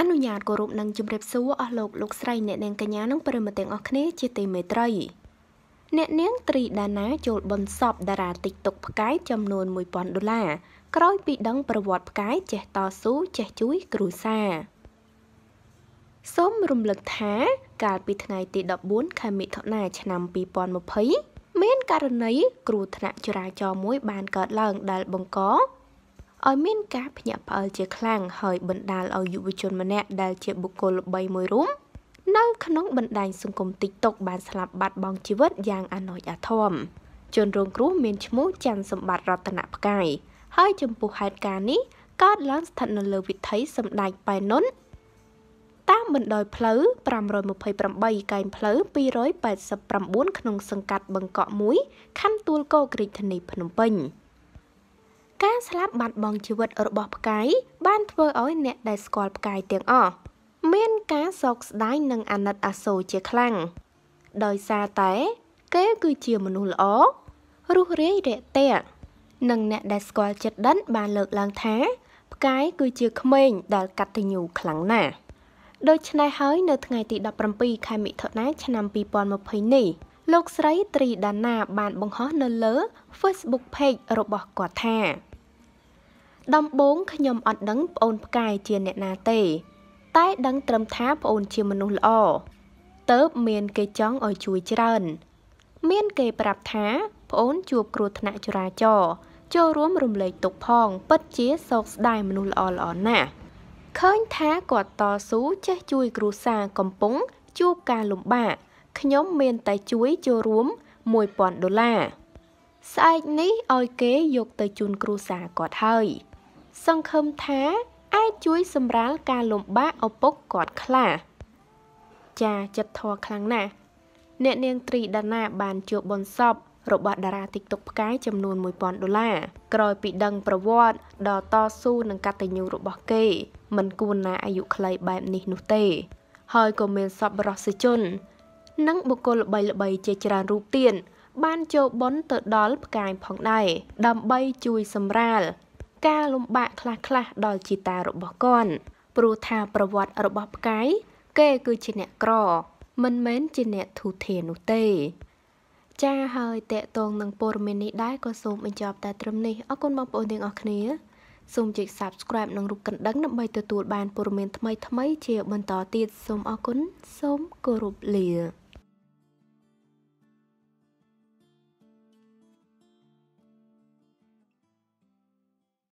អនុញ្ញាតគោរពនិងជម្រាបសួរអស់លោកលោកស្រីអ្នកនាងកញ្ញានិងប្រិមត្តទាំងអស់គ្នា ជាទីមេត្រី អ្នកនាងត្រី ដាណា ចូលបនសពតារា TikTok ផ្កាយចំនួន1000ដុល្លារក្រោយពីដឹងប្រវត្តិផ្កាយចេះតស៊ូចេះជួយគ្រួសារសូមរំលឹកថាកាលពីថ្ងៃទី14ខែមិថុនាឆ្នាំ2020មានករណីគ្រោះថ្នាក់ចរាចរណ៍មួយ បានកើតឡើង ដែលបង្កឲ្យមានការភ្ញាក់ផ្អើលជាខ្លាំងហើយបណ្ដាលឲ្យយុវជនម្នាក់ដែលជាបុគ្គលល្បីមួយរូបនៅក្នុងបណ្ដាញសង្គម TikTok បានស្លាប់បាត់បង់ជីវិតយ៉ាងអណោចអាធំជនរងគ្រោះមានឈ្មោះច័ន្ទសម្បត្តិរតនផ្កាយហើយចំពោះហេតុការណ៍នេះកើតឡើងស្ថិតនៅលើវិថីសម្ដេចប៉ែននុន តាមបណ្ដោយផ្លូវ528កែងផ្លូវ289ក្នុងសង្កាត់បឹងកក់1ខណ្ឌទួលគោករាជធានីភ្នំពេញ។ការស្លាប់បាត់បង់ជីវិតរបស់ផ្កាយបានធ្វើឲ្យអ្នកដែលស្គាល់ផ្កាយទាំងអស់មានការសោកស្ដាយនិងអាណិតអាសូរជាខ្លាំងដោយសារតែគេគឺជាមនុស្សល្អរុះរាយរាក់ទាក់និងអ្នកដែលស្គាល់ចិត្តដិនបានលើកឡើងថាផ្កាយគឺជាក្មេងដែលកតញ្ញូខ្លាំងណាស់ដូច្នេះហើយនៅថ្ងៃទី17ខែមិថុនាឆ្នាំ2020នេះលោកស្រីត្រីដាណា បានបង្ហោះនៅលើ Facebook Page របស់គាត់ថាដំបូងខ្ញុំអត់ដឹងប្អូនផ្កាយជាអ្នកណាទេ តែដឹងត្រឹមថាប្អូនជាមនុស្សល្អតើបមានគេចង់ឲ្យជួយច្រើន មានគេប្រាប់ថាប្អូនជួបគ្រោះថ្នាក់ចរាចរណ៍ចូលរួមរំលែកទុកផងពិតជាសោកស្ដាយមនុស្សល្អល្អណាស់ឃើញថាគាត់តស៊ូចេះជួយគ្រួសារកំពុងជួបការលំបាកខ្ញុំមានតែជួយចូលរួម1000ដុល្លារស្អែកនេះឲ្យគេយកទៅជូនគ្រួសារគាត់ហើយសង្ឃឹមថាអាចជួយសម្រាលការលំបាកឪពុកគាត់ខ្លា ចាចិត្តធေါ်ខ្លាំងណាស់អ្នកនាងត្រីដាណាបានជួបបុណ្យសពរបស់តារា TikTok ផ្កាយចំនួន1000ដុល្លារក្រោយពីដឹងប្រវត្តិដ៏តស៊ូនិងកតញ្ញូ របស់គេមិនគួរណាអាយុខ្លីបែបនេះនោះទេ ហើយក៏មានសពរស់សិជននិង បុគ្គលល្បីល្បីជាច្រើនរូបទៀតបានចូលបន់ទៅដល់ផ្កាយផងដែរដើម្បីជួយសម្រាលការលំបាកខ្លះៗដល់ជីតារបស់គាត់ព្រោះថាប្រវត្តិរបស់ផ្កាយគេគឺជាអ្នកក្រ មិនមែនជាអ្នកធូធារនោះទេ ចាហើយតកតងនឹងព័ត៌មាននេះដែរក៏សូមបញ្ចប់ តែត្រឹមនេះអរគុណបងប្អូនទាំងអស់គ្នាសូមចុច Subscribe និងរូបកណ្ដឹងដើម្បីទទួលបានព័ត៌មានថ្មីៗជាបន្តទៀតសូមអរគុណសូមគោរពលា